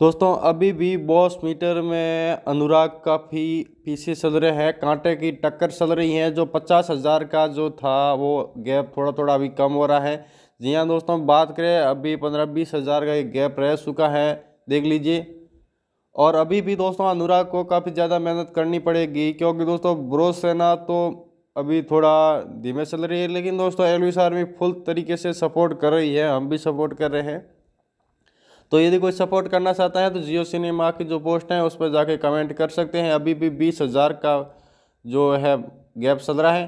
दोस्तों अभी भी बॉस मीटर में अनुराग काफ़ी पीछे चल रहे हैं कांटे की टक्कर चल रही है जो पचास हज़ार का जो था वो गैप थोड़ा थोड़ा अभी कम हो रहा है जी हाँ दोस्तों बात करें अभी पंद्रह बीस हज़ार का एक गैप रह चुका है देख लीजिए और अभी भी दोस्तों अनुराग को काफ़ी ज़्यादा मेहनत करनी पड़ेगी क्योंकि दोस्तों ब्रोस सेना तो अभी थोड़ा धीमे चल रही है लेकिन दोस्तों एलविस आर्मी फुल तरीके से सपोर्ट कर रही है हम भी सपोर्ट कर रहे हैं तो यदि कोई सपोर्ट करना चाहता है तो जियो सिनेमा की जो पोस्ट है उस पर जाके कमेंट कर सकते हैं अभी भी बीस हज़ार का जो है गैप रहा है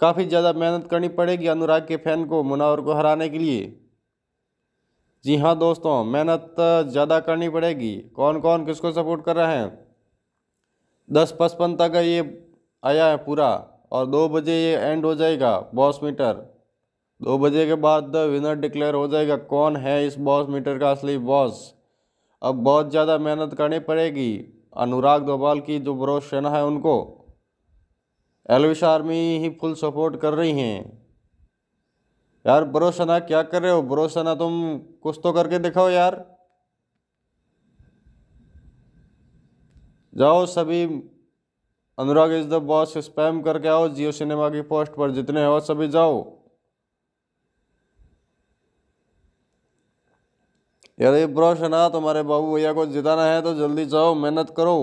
काफ़ी ज़्यादा मेहनत करनी पड़ेगी अनुराग के फैन को मुनावर को हराने के लिए जी हाँ दोस्तों मेहनत ज़्यादा करनी पड़ेगी कौन कौन किसको सपोर्ट कर रहा है दस पचपन तक ये आया है पूरा और दो बजे ये एंड हो जाएगा बॉस मीटर दो बजे के बाद द विनर डिक्लेयर हो जाएगा कौन है इस बॉस मीटर का असली बॉस अब बहुत ज़्यादा मेहनत करनी पड़ेगी अनुराग डोभाल की जो बरोज सेना है उनको एलविश आर्मी ही फुल सपोर्ट कर रही हैं यार बरोज क्या कर रहे हो बरोज सेना तुम कुछ तो करके दिखाओ यार जाओ सभी Anurag is the boss spam करके आओ जियो सिनेमा की पोस्ट पर जितने हो सभी जाओ यदि है ना तुम्हारे बाबू भैया को जिताना है तो जल्दी जाओ मेहनत करो